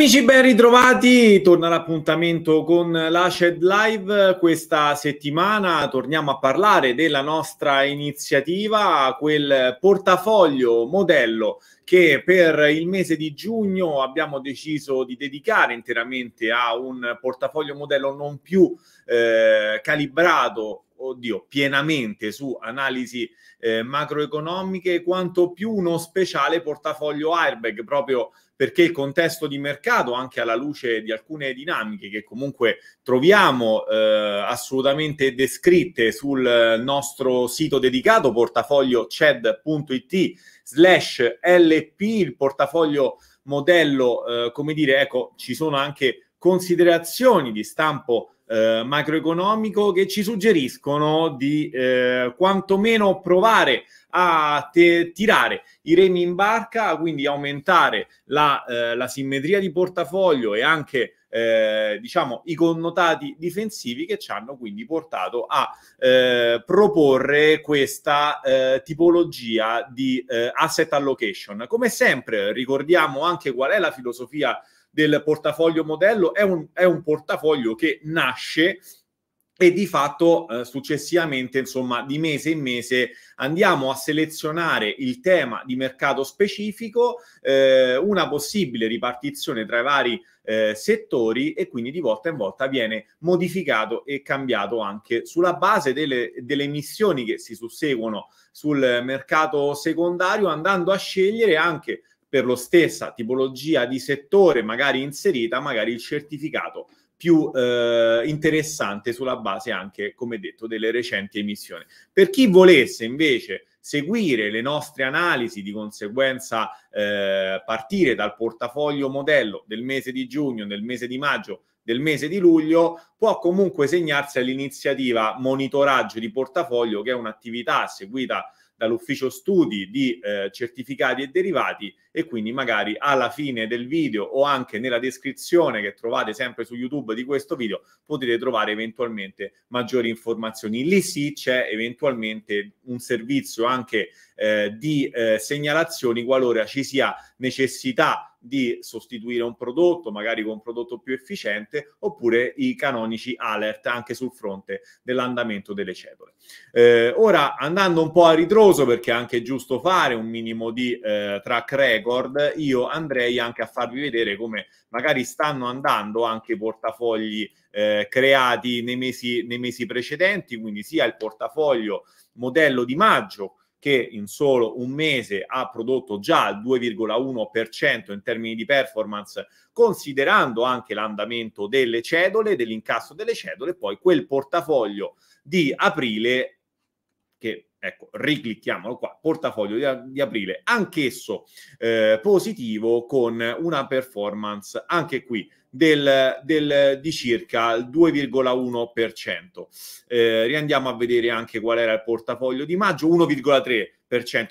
Amici ben ritrovati, torna l'appuntamento con la Shed Live. Questa settimana torniamo a parlare della nostra iniziativa, quel portafoglio modello che per il mese di giugno abbiamo deciso di dedicare interamente a un portafoglio modello non più eh, calibrato oddio, pienamente su analisi eh, macroeconomiche, quanto più uno speciale portafoglio airbag, proprio perché il contesto di mercato, anche alla luce di alcune dinamiche che comunque troviamo eh, assolutamente descritte sul nostro sito dedicato portafoglio ched.it slash lp, il portafoglio modello, eh, come dire, ecco, ci sono anche considerazioni di stampo eh, macroeconomico che ci suggeriscono di eh, quantomeno provare a a te- tirare i remi in barca, quindi aumentare la, eh, la simmetria di portafoglio e anche eh, diciamo i connotati difensivi che ci hanno quindi portato a eh, proporre questa eh, tipologia di eh, asset allocation. Come sempre ricordiamo anche qual è la filosofia del portafoglio modello, è un, è un portafoglio che nasce e di fatto eh, successivamente, insomma, di mese in mese andiamo a selezionare il tema di mercato specifico, eh, una possibile ripartizione tra i vari eh, settori e quindi di volta in volta viene modificato e cambiato anche sulla base delle, delle missioni che si susseguono sul mercato secondario, andando a scegliere anche per lo stessa tipologia di settore magari inserita, magari il certificato più eh, interessante sulla base anche, come detto, delle recenti emissioni. Per chi volesse invece seguire le nostre analisi, di conseguenza eh, partire dal portafoglio modello del mese di giugno, del mese di maggio, del mese di luglio, può comunque segnarsi all'iniziativa monitoraggio di portafoglio, che è un'attività seguita dall'ufficio studi di eh, certificati e derivati e quindi magari alla fine del video o anche nella descrizione che trovate sempre su YouTube di questo video potete trovare eventualmente maggiori informazioni. Lì sì c'è eventualmente un servizio anche eh, di eh, segnalazioni qualora ci sia necessità di sostituire un prodotto, magari con un prodotto più efficiente, oppure i canonici alert anche sul fronte dell'andamento delle cedole. Eh, ora andando un po' a ritroso, perché è anche giusto fare un minimo di eh, track record record, io andrei anche a farvi vedere come magari stanno andando anche i portafogli eh, creati nei mesi, nei mesi precedenti, quindi sia il portafoglio modello di maggio che in solo un mese ha prodotto già il 2,1% in termini di performance, considerando anche l'andamento delle cedole, dell'incasso delle cedole, poi quel portafoglio di aprile che Ecco, riclicchiamolo qua, portafoglio di, di aprile, anch'esso eh, positivo con una performance anche qui del, del, di circa il 2,1%. Eh, riandiamo a vedere anche qual era il portafoglio di maggio, 1,3%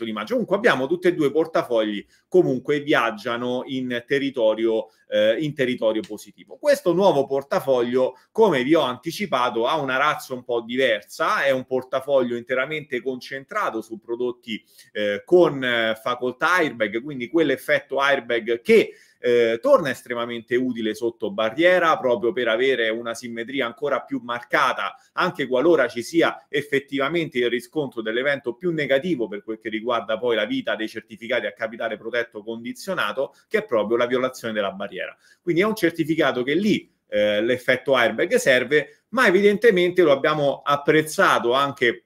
di maggio. Comunque abbiamo tutti e due i portafogli comunque viaggiano in territorio, eh, in territorio positivo. Questo nuovo portafoglio, come vi ho anticipato, ha una razza un po' diversa, è un portafoglio interamente concentrato su prodotti eh, con eh, facoltà airbag, quindi quell'effetto airbag che eh, torna estremamente utile sotto barriera proprio per avere una simmetria ancora più marcata, anche qualora ci sia effettivamente il riscontro dell'evento più negativo per quel che riguarda poi la vita dei certificati a capitale protetto condizionato, che è proprio la violazione della barriera. Quindi è un certificato che lì eh, l'effetto airbag serve, ma evidentemente lo abbiamo apprezzato anche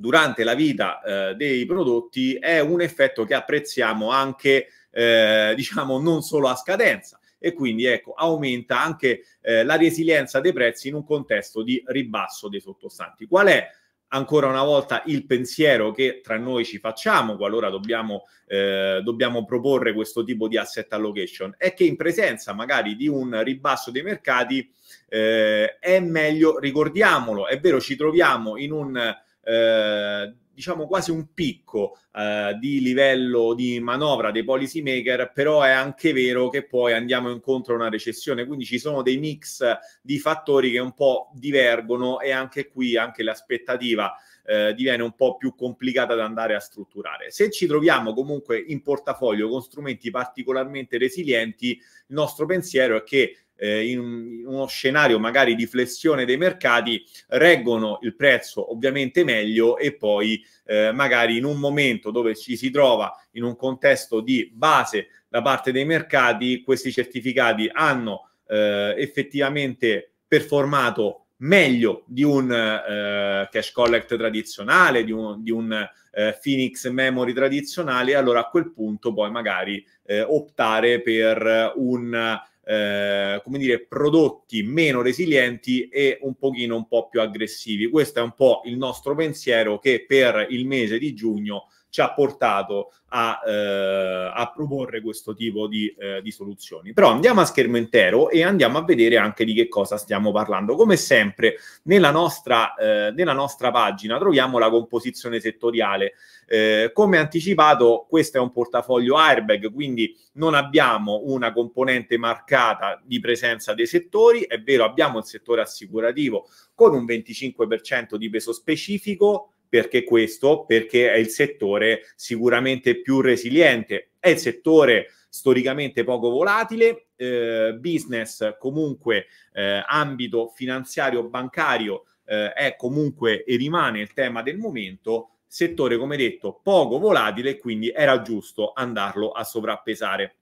durante la vita eh, dei prodotti, è un effetto che apprezziamo anche eh, diciamo non solo a scadenza e quindi ecco, aumenta anche eh, la resilienza dei prezzi in un contesto di ribasso dei sottostanti. Qual è ancora una volta il pensiero che tra noi ci facciamo qualora dobbiamo, eh, dobbiamo proporre questo tipo di asset allocation è che in presenza magari di un ribasso dei mercati eh, è meglio, ricordiamolo, è vero ci troviamo in un... Eh, diciamo quasi un picco eh, di livello di manovra dei policy maker, però è anche vero che poi andiamo incontro a una recessione, quindi ci sono dei mix di fattori che un po' divergono e anche qui anche l'aspettativa eh, diviene un po' più complicata da andare a strutturare. Se ci troviamo comunque in portafoglio con strumenti particolarmente resilienti, il nostro pensiero è che eh, in uno scenario magari di flessione dei mercati reggono il prezzo ovviamente meglio e poi eh, magari in un momento dove ci si trova in un contesto di base da parte dei mercati, questi certificati hanno eh, effettivamente performato meglio di un eh, cash collect tradizionale, di un, di un eh, Phoenix Memory tradizionale, allora a quel punto poi magari eh, optare per un eh, come dire, prodotti meno resilienti e un pochino un po' più aggressivi. Questo è un po' il nostro pensiero che per il mese di giugno ci ha portato a, eh, a proporre questo tipo di, eh, di, soluzioni. Però andiamo a schermo intero e andiamo a vedere anche di che cosa stiamo parlando. Come sempre, nella nostra, eh, nella nostra pagina troviamo la composizione settoriale. Eh, come anticipato, questo è un portafoglio airbag, quindi non abbiamo una componente marcata di presenza dei settori. È vero, abbiamo il settore assicurativo con un 25% di peso specifico perché questo? Perché è il settore sicuramente più resiliente, è il settore storicamente poco volatile, eh, business comunque eh, ambito finanziario bancario eh, è comunque e rimane il tema del momento, settore come detto poco volatile, quindi era giusto andarlo a sovrappesare.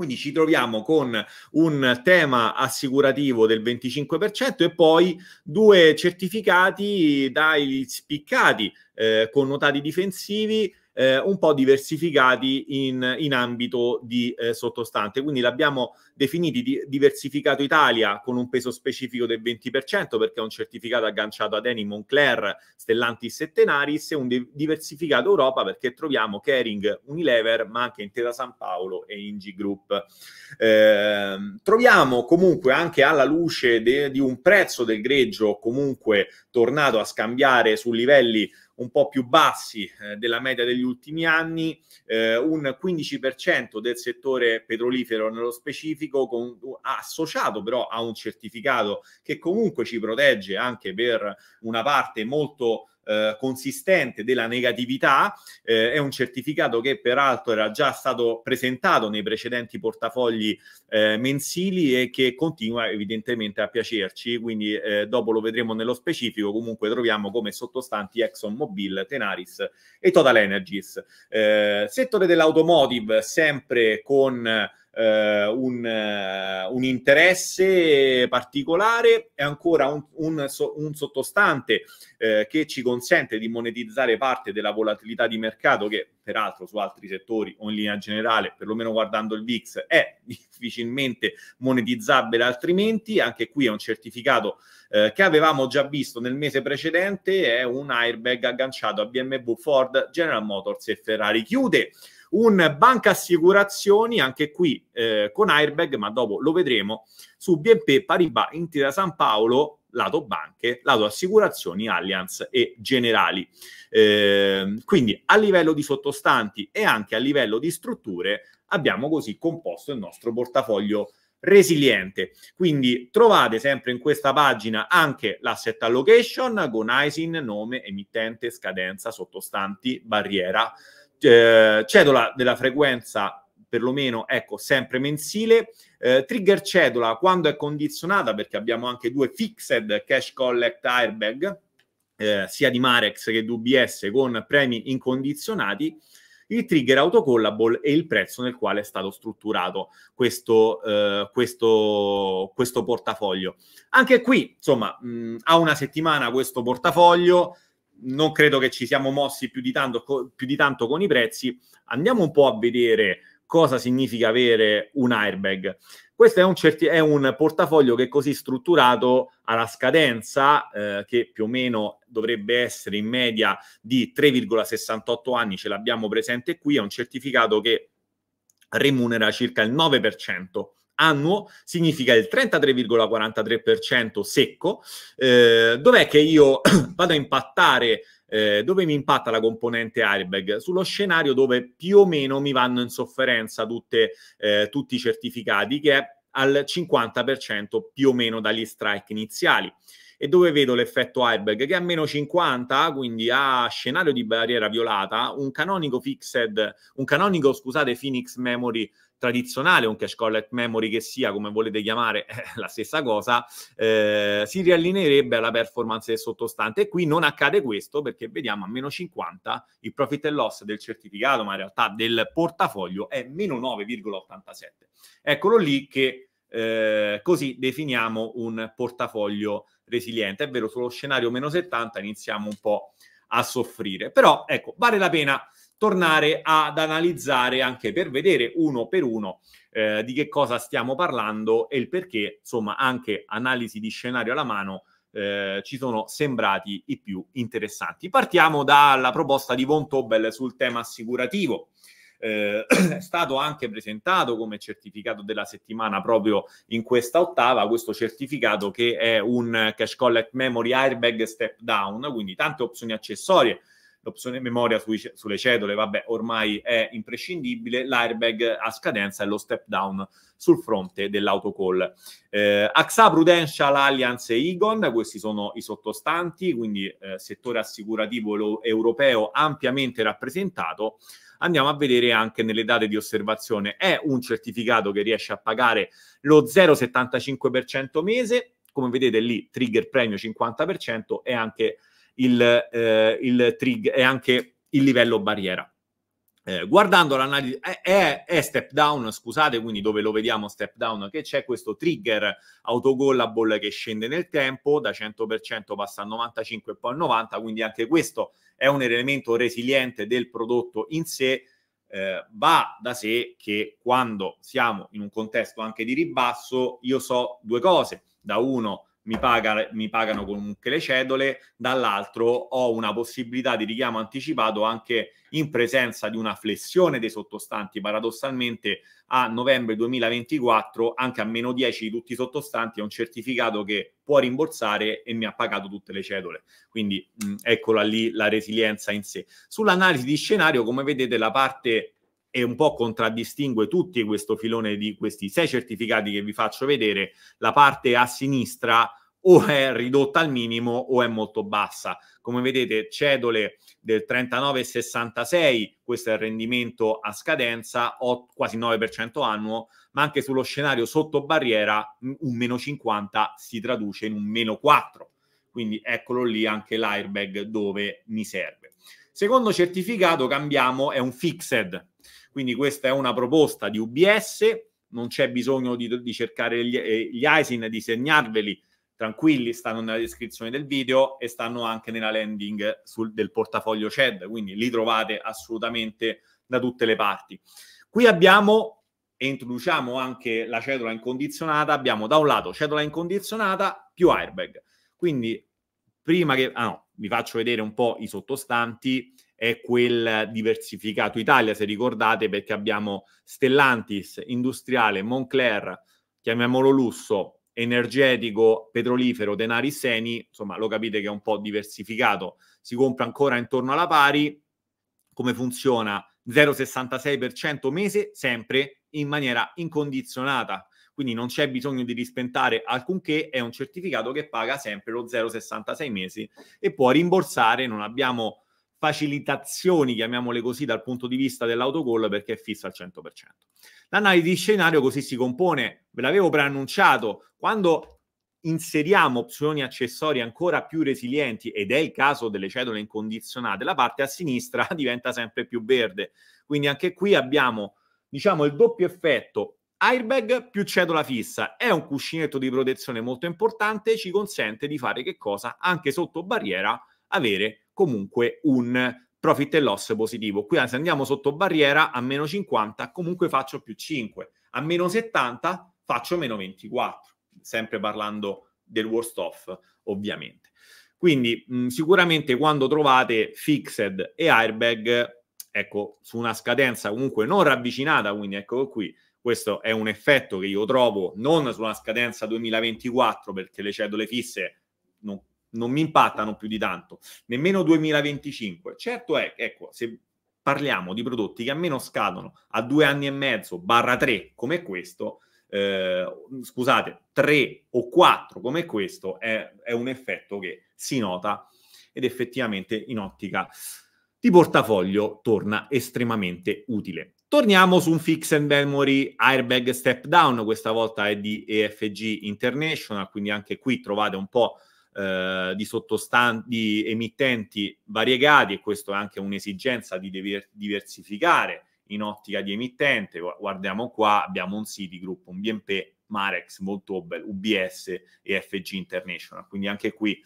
Quindi ci troviamo con un tema assicurativo del 25% e poi due certificati dai spiccati eh, connotati difensivi eh, un po' diversificati in, in ambito di eh, sottostante. Quindi l'abbiamo definiti di, diversificato Italia con un peso specifico del 20% perché è un certificato agganciato ad Eni, Moncler, Stellantis e Tenaris e un de- diversificato Europa perché troviamo Kering, Unilever ma anche Intesa San Paolo e Ingi Group. Eh, troviamo comunque anche alla luce de- di un prezzo del greggio comunque tornato a scambiare su livelli un po' più bassi eh, della media degli ultimi anni, eh, un 15% del settore petrolifero nello specifico, con, associato però a un certificato che comunque ci protegge anche per una parte molto eh, consistente della negatività, eh, è un certificato che peraltro era già stato presentato nei precedenti portafogli eh, mensili e che continua evidentemente a piacerci, quindi eh, dopo lo vedremo nello specifico, comunque troviamo come sottostanti ExxonMobil, Tenaris e Total Energies. Eh, settore dell'automotive sempre con eh, un, eh, un, interesse particolare e ancora un, un, un sottostante eh, che ci consente di monetizzare parte della volatilità di mercato che peraltro su altri settori o in linea generale, perlomeno guardando il VIX, è difficilmente monetizzabile altrimenti. Anche qui è un certificato eh, che avevamo già visto nel mese precedente, è un airbag agganciato a BMW, Ford, General Motors e Ferrari. Chiude un banca assicurazioni, anche qui eh, con airbag, ma dopo lo vedremo, su BNP Paribas, Intesa San Paolo, lato banche, lato assicurazioni, allianz e generali. Eh, quindi a livello di sottostanti e anche a livello di strutture abbiamo così composto il nostro portafoglio resiliente. Quindi trovate sempre in questa pagina anche l'asset allocation con ISIN, nome, emittente, scadenza, sottostanti, barriera, eh, cedola della frequenza perlomeno ecco sempre mensile eh, trigger cedola quando è condizionata perché abbiamo anche due fixed cash collect airbag eh, sia di Marex che di UBS con premi incondizionati il trigger autocollable e il prezzo nel quale è stato strutturato questo, eh, questo, questo portafoglio. Anche qui, insomma, mh, a una settimana questo portafoglio non credo che ci siamo mossi più di, tanto, co- più di tanto con i prezzi. Andiamo un po' a vedere cosa significa avere un airbag. Questo è un, certi- è un portafoglio che è così strutturato alla scadenza, eh, che più o meno dovrebbe essere in media di 3,68 anni, ce l'abbiamo presente qui, è un certificato che remunera circa il 9% annuo significa il 33,43% secco. Eh, dov'è che io vado a impattare? Eh, dove mi impatta la componente airbag? Sullo scenario dove più o meno mi vanno in sofferenza tutte, eh, tutti i certificati, che è al 50% più o meno dagli strike iniziali e dove vedo l'effetto Heiberg che a meno 50, quindi a scenario di barriera violata, un canonico fixed, un canonico, scusate, Phoenix Memory tradizionale, un cache collect memory che sia, come volete chiamare, la stessa cosa, eh, si riallineerebbe alla performance del sottostante. E qui non accade questo perché vediamo a meno 50 il profit and loss del certificato, ma in realtà del portafoglio è meno 9,87. Eccolo lì che eh, così definiamo un portafoglio resiliente. È vero, sullo scenario meno 70 iniziamo un po' a soffrire. Però ecco, vale la pena tornare ad analizzare anche per vedere uno per uno eh, di che cosa stiamo parlando e il perché, insomma, anche analisi di scenario alla mano eh, ci sono sembrati i più interessanti. Partiamo dalla proposta di Von Tobel sul tema assicurativo eh, è stato anche presentato come certificato della settimana proprio in questa ottava, questo certificato che è un cash collect memory airbag step down, quindi tante opzioni accessorie l'opzione memoria sui, sulle cedole, vabbè, ormai è imprescindibile, l'airbag a scadenza e lo step down sul fronte dell'autocall. Eh, AXA Prudential Alliance e Egon, questi sono i sottostanti, quindi eh, settore assicurativo europeo ampiamente rappresentato andiamo a vedere anche nelle date di osservazione. È un certificato che riesce a pagare lo 0,75% mese, come vedete lì trigger premio 50% e anche il, eh, il, trig- e anche il livello barriera. Eh, guardando l'analisi, è, è, step down, scusate, quindi dove lo vediamo step down, che c'è questo trigger autogollable che scende nel tempo, da 100% passa al 95% e poi al 90%, quindi anche questo è un elemento resiliente del prodotto in sé, eh, va da sé che quando siamo in un contesto anche di ribasso, io so due cose, da uno mi, paga, mi, pagano comunque le cedole, dall'altro ho una possibilità di richiamo anticipato anche in presenza di una flessione dei sottostanti, paradossalmente a novembre 2024 anche a meno 10 di tutti i sottostanti è un certificato che può rimborsare e mi ha pagato tutte le cedole, quindi mh, mm, eccola lì la resilienza in sé. Sull'analisi di scenario, come vedete la parte e un po' contraddistingue tutti questo filone di questi sei certificati che vi faccio vedere, la parte a sinistra o è ridotta al minimo o è molto bassa. Come vedete, cedole del 39,66, questo è il rendimento a scadenza, quasi 9% annuo, ma anche sullo scenario sotto barriera un meno 50 si traduce in un meno 4. Quindi eccolo lì anche l'airbag dove mi serve. Secondo certificato cambiamo è un fixed. Quindi questa è una proposta di UBS, non c'è bisogno di, di cercare gli, eh, gli ISIN, di segnarveli, tranquilli, stanno nella descrizione del video e stanno anche nella landing sul, del portafoglio CED, quindi li trovate assolutamente da tutte le parti. Qui abbiamo e introduciamo anche la cedola incondizionata, abbiamo da un lato cedola incondizionata più airbag. Quindi prima che ah no, vi faccio vedere un po' i sottostanti, è quel diversificato Italia, se ricordate, perché abbiamo Stellantis, Industriale, Moncler, chiamiamolo lusso, energetico, petrolifero, denari seni, insomma lo capite che è un po' diversificato, si compra ancora intorno alla pari, come funziona? 0,66% mese, sempre in maniera incondizionata, quindi non c'è bisogno di rispentare alcunché, è un certificato che paga sempre lo 0,66 mesi e può rimborsare, non abbiamo facilitazioni, chiamiamole così, dal punto di vista dell'autocall perché è fissa al 100%. L'analisi di scenario così si compone, ve l'avevo preannunciato, quando inseriamo opzioni accessorie ancora più resilienti ed è il caso delle cedole incondizionate, la parte a sinistra diventa sempre più verde. Quindi anche qui abbiamo, diciamo, il doppio effetto Airbag più cedola fissa è un cuscinetto di protezione molto importante, ci consente di fare che cosa? Anche sotto barriera avere comunque un profit e loss positivo. Qui se andiamo sotto barriera a meno 50 comunque faccio più 5, a meno 70 faccio meno 24, sempre parlando del worst off ovviamente. Quindi mh, sicuramente quando trovate fixed e airbag, ecco, su una scadenza comunque non ravvicinata, quindi ecco qui, questo è un effetto che io trovo non sulla scadenza 2024 perché le cedole fisse non, non mi impattano più di tanto, nemmeno 2025. Certo è, ecco, se parliamo di prodotti che almeno scadono a due anni e mezzo, barra tre come questo, eh, scusate, tre o quattro come questo, è, è, un effetto che si nota ed effettivamente in ottica di portafoglio torna estremamente utile. Torniamo su un fix and memory airbag step down, questa volta è di EFG International, quindi anche qui trovate un po' eh, di sottostanti emittenti variegati e questo è anche un'esigenza di diver- diversificare in ottica di emittente. Guardiamo qua, abbiamo un Citigroup, un BNP Marex, Montobel, UBS e FG International. Quindi anche qui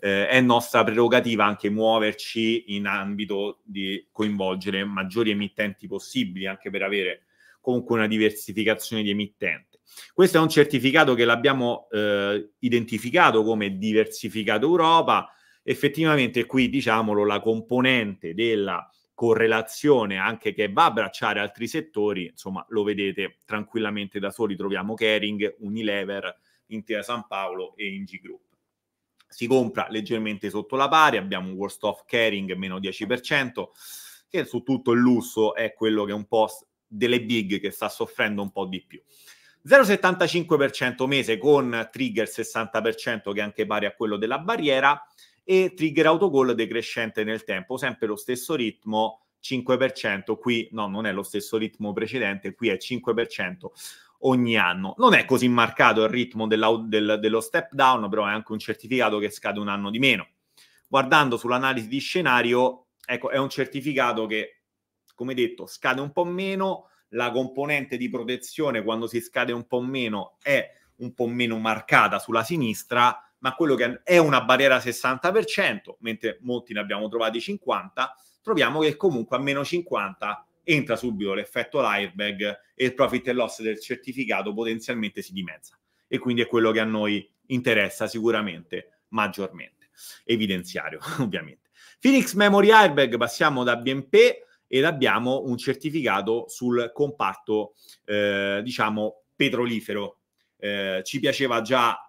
eh, è nostra prerogativa anche muoverci in ambito di coinvolgere maggiori emittenti possibili, anche per avere comunque una diversificazione di emittente. Questo è un certificato che l'abbiamo eh, identificato come diversificato Europa. Effettivamente qui, diciamolo, la componente della correlazione anche che va a abbracciare altri settori, insomma lo vedete tranquillamente da soli, troviamo Kering, Unilever, Intera San Paolo e Ingi Group. Si compra leggermente sotto la pari, abbiamo un worst off Kering meno 10%, che su tutto il lusso è quello che è un po' delle big che sta soffrendo un po' di più. 0,75% mese con trigger 60% che è anche pari a quello della barriera e trigger autocall decrescente nel tempo, sempre lo stesso ritmo, 5%, qui no, non è lo stesso ritmo precedente, qui è 5% ogni anno. Non è così marcato il ritmo del, dello step down, però è anche un certificato che scade un anno di meno. Guardando sull'analisi di scenario, ecco, è un certificato che, come detto, scade un po' meno, la componente di protezione quando si scade un po' meno è un po' meno marcata sulla sinistra, ma quello che è una barriera 60%, mentre molti ne abbiamo trovati 50, troviamo che comunque a meno 50 entra subito l'effetto liveback e il profit e loss del certificato potenzialmente si dimezza. E quindi è quello che a noi interessa sicuramente maggiormente, evidenziario ovviamente. Phoenix Memory Airbag, passiamo da BMP ed abbiamo un certificato sul comparto, eh, diciamo, petrolifero. Eh, ci piaceva già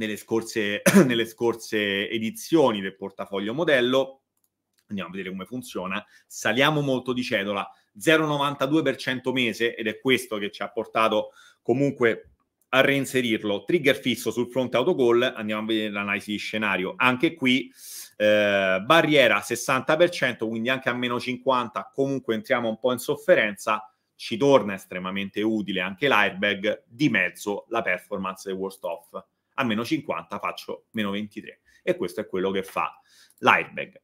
nelle scorse, nelle scorse edizioni del portafoglio modello. Andiamo a vedere come funziona. Saliamo molto di cedola, 0,92% mese ed è questo che ci ha portato comunque a reinserirlo. Trigger fisso sul fronte autogol, andiamo a vedere l'analisi di scenario. Anche qui eh, barriera 60%, quindi anche a meno 50, comunque entriamo un po' in sofferenza. Ci torna estremamente utile anche l'airbag, di mezzo la performance del worst off a meno 50 faccio meno 23 e questo è quello che fa l'airbag.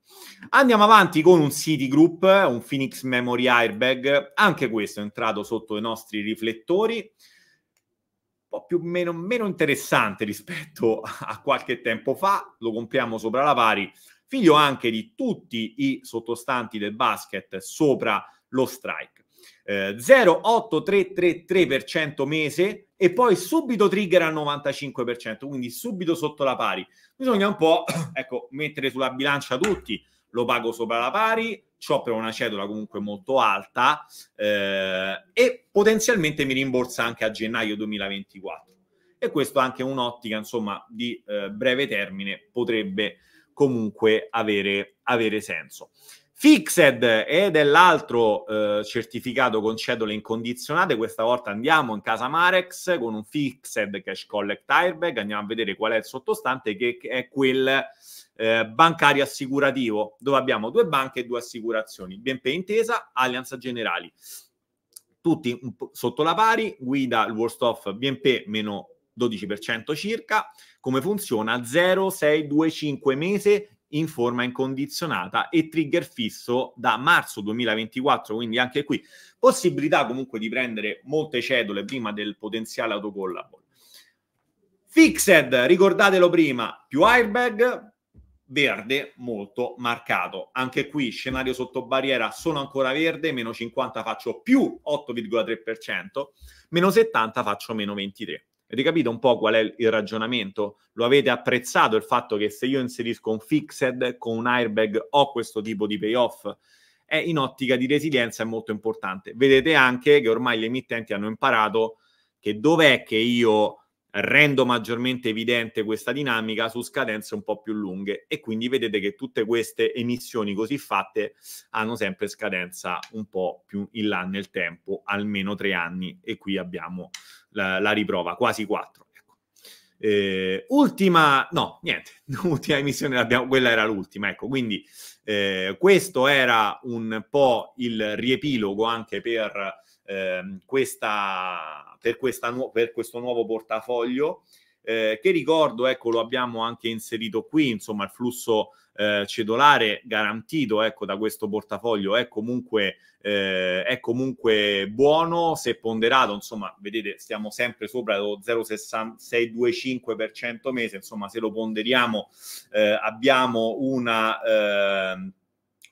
Andiamo avanti con un Citigroup, un Phoenix Memory Airbag, anche questo è entrato sotto i nostri riflettori un po' più meno, meno interessante rispetto a qualche tempo fa, lo compriamo sopra la pari, figlio anche di tutti i sottostanti del basket sopra lo strike eh, 0,8333% mese e poi subito trigger al 95%, quindi subito sotto la pari. Bisogna un po' ecco, mettere sulla bilancia tutti, lo pago sopra la pari, ciò per una cedola comunque molto alta eh, e potenzialmente mi rimborsa anche a gennaio 2024. E questo anche un'ottica, insomma, di eh, breve termine potrebbe comunque avere, avere senso. Fixed ed è l'altro eh, certificato con cedole incondizionate. Questa volta andiamo in casa Marex con un Fixed Cash Collect Airbag. Andiamo a vedere qual è il sottostante, che è quel eh, bancario assicurativo, dove abbiamo due banche e due assicurazioni, BNP Intesa, Alleanza Generali. Tutti sotto la pari, guida il worst off BNP meno 12% circa. Come funziona? 0,625 mese in forma incondizionata e trigger fisso da marzo 2024, quindi anche qui possibilità comunque di prendere molte cedole prima del potenziale autocollable. Fixed, ricordatelo prima, più airbag, verde molto marcato. Anche qui scenario sotto barriera sono ancora verde, meno 50 faccio più 8,3%, meno 70 faccio meno 23. Avete capito un po' qual è il ragionamento? Lo avete apprezzato il fatto che se io inserisco un fixed con un airbag ho questo tipo di payoff? È eh, in ottica di resilienza è molto importante. Vedete anche che ormai gli emittenti hanno imparato che dov'è che io rendo maggiormente evidente questa dinamica su scadenze un po' più lunghe e quindi vedete che tutte queste emissioni così fatte hanno sempre scadenza un po' più in là nel tempo, almeno tre anni e qui abbiamo la, la riprova, quasi 4. Ecco. Eh, ultima, no, niente, l'ultima emissione l'abbiamo, quella era l'ultima, ecco, quindi eh, questo era un po' il riepilogo anche per, eh, questa, per, questa nu- per questo nuovo portafoglio. Eh, che ricordo, ecco, lo abbiamo anche inserito qui, insomma, il flusso eh, cedolare garantito ecco, da questo portafoglio è comunque, eh, è comunque buono, se ponderato, insomma, vedete, stiamo sempre sopra lo 0,625% mese, insomma, se lo ponderiamo eh, abbiamo una, ehm,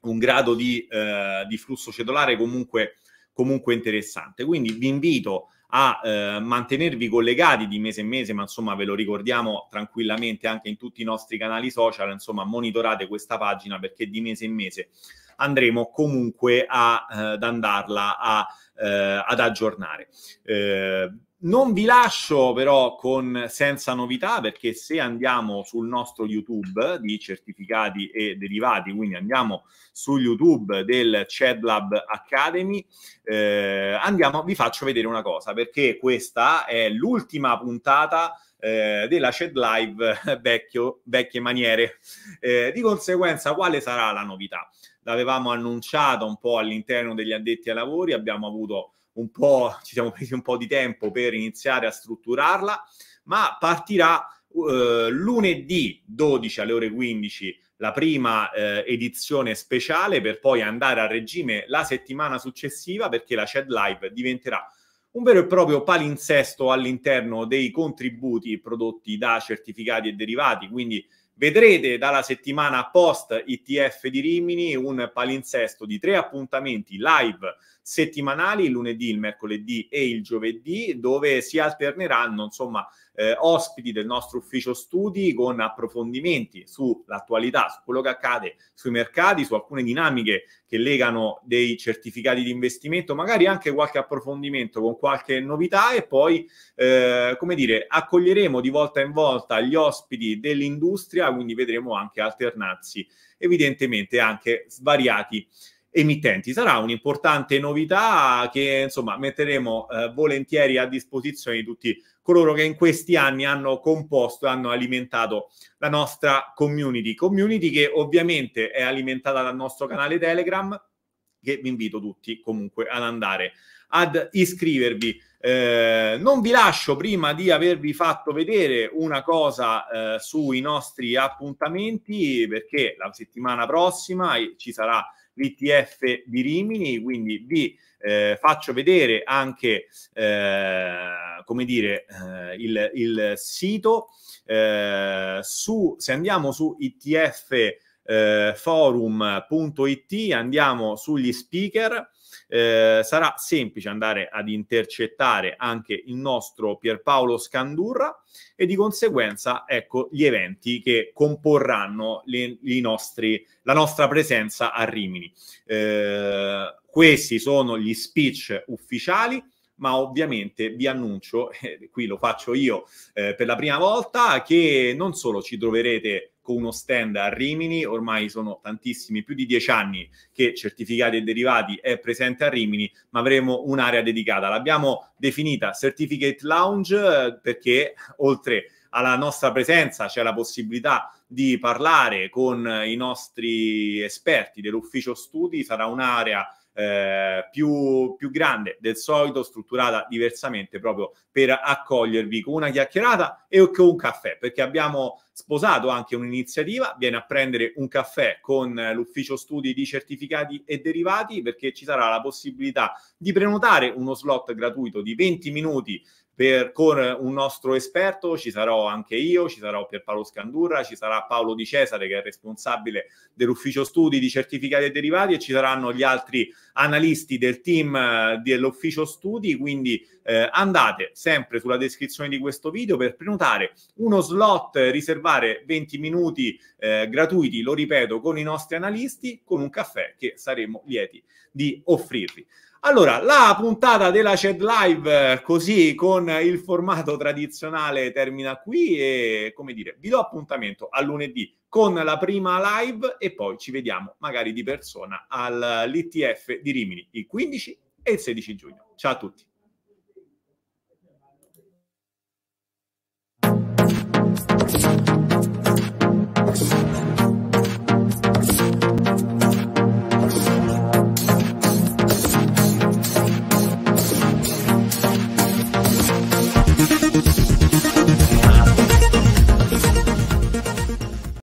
un grado di, eh, di flusso cedolare comunque comunque interessante. Quindi vi invito a eh, mantenervi collegati di mese in mese, ma insomma ve lo ricordiamo tranquillamente anche in tutti i nostri canali social, insomma monitorate questa pagina perché di mese in mese andremo comunque a, eh, ad andarla a, eh, ad aggiornare. Eh, non vi lascio però con senza novità perché se andiamo sul nostro YouTube di certificati e derivati, quindi andiamo su YouTube del CEDLAB Academy, eh, andiamo, vi faccio vedere una cosa perché questa è l'ultima puntata eh, della Shed vecchio, vecchie maniere. Eh, di conseguenza, quale sarà la novità? L'avevamo annunciata un po' all'interno degli addetti ai lavori, abbiamo avuto un po', ci siamo presi un po' di tempo per iniziare a strutturarla, ma partirà eh, lunedì 12 alle ore 15 la prima eh, edizione speciale per poi andare a regime la settimana successiva perché la Shed Live diventerà un vero e proprio palinsesto all'interno dei contributi prodotti da certificati e derivati, quindi Vedrete dalla settimana post ITF di Rimini un palinsesto di tre appuntamenti live settimanali, il lunedì, il mercoledì e il giovedì, dove si alterneranno insomma eh, ospiti del nostro ufficio studi con approfondimenti sull'attualità, su quello che accade sui mercati, su alcune dinamiche che legano dei certificati di investimento, magari anche qualche approfondimento con qualche novità e poi, eh, come dire, accoglieremo di volta in volta gli ospiti dell'industria, quindi vedremo anche alternarsi evidentemente anche svariati emittenti. Sarà un'importante novità che insomma metteremo eh, volentieri a disposizione di tutti coloro che in questi anni hanno composto, hanno alimentato la nostra community, community che ovviamente è alimentata dal nostro canale Telegram, che vi invito tutti comunque ad andare ad iscrivervi. Eh, non vi lascio prima di avervi fatto vedere una cosa eh, sui nostri appuntamenti perché la settimana prossima ci sarà l'ITF di Rimini, quindi vi eh, faccio vedere anche, eh, come dire, eh, il, il, sito. Eh, su, se andiamo su itf eh, forum.it andiamo sugli speaker eh, sarà semplice andare ad intercettare anche il nostro Pierpaolo Scandurra e di conseguenza ecco gli eventi che comporranno le, nostri, la nostra presenza a Rimini. Eh, questi sono gli speech ufficiali ma ovviamente vi annuncio, eh, qui lo faccio io eh, per la prima volta, che non solo ci troverete con uno stand a Rimini, ormai sono tantissimi, più di dieci anni che certificati e derivati è presente a Rimini, ma avremo un'area dedicata. L'abbiamo definita Certificate Lounge eh, perché oltre alla nostra presenza c'è la possibilità di parlare con i nostri esperti dell'ufficio studi, sarà un'area eh, più, più grande del solito, strutturata diversamente proprio per accogliervi con una chiacchierata e con un caffè, perché abbiamo sposato anche un'iniziativa, viene a prendere un caffè con l'ufficio studi di certificati e derivati perché ci sarà la possibilità di prenotare uno slot gratuito di 20 minuti per, con un nostro esperto, ci sarò anche io, ci sarò Pierpaolo Scandurra, ci sarà Paolo Di Cesare che è responsabile dell'ufficio studi di certificati e derivati e ci saranno gli altri analisti del team eh, dell'ufficio studi, quindi eh, andate sempre sulla descrizione di questo video per prenotare uno slot, eh, riservare 20 minuti eh, gratuiti, lo ripeto, con i nostri analisti, con un caffè che saremo lieti di offrirvi. Allora, la puntata della CED Live, eh, così con il formato tradizionale, termina qui e, come dire, vi do appuntamento a lunedì con la prima live e poi ci vediamo magari di persona all'ITF eh, di Rimini il 15 e il 16 giugno. Ciao a tutti.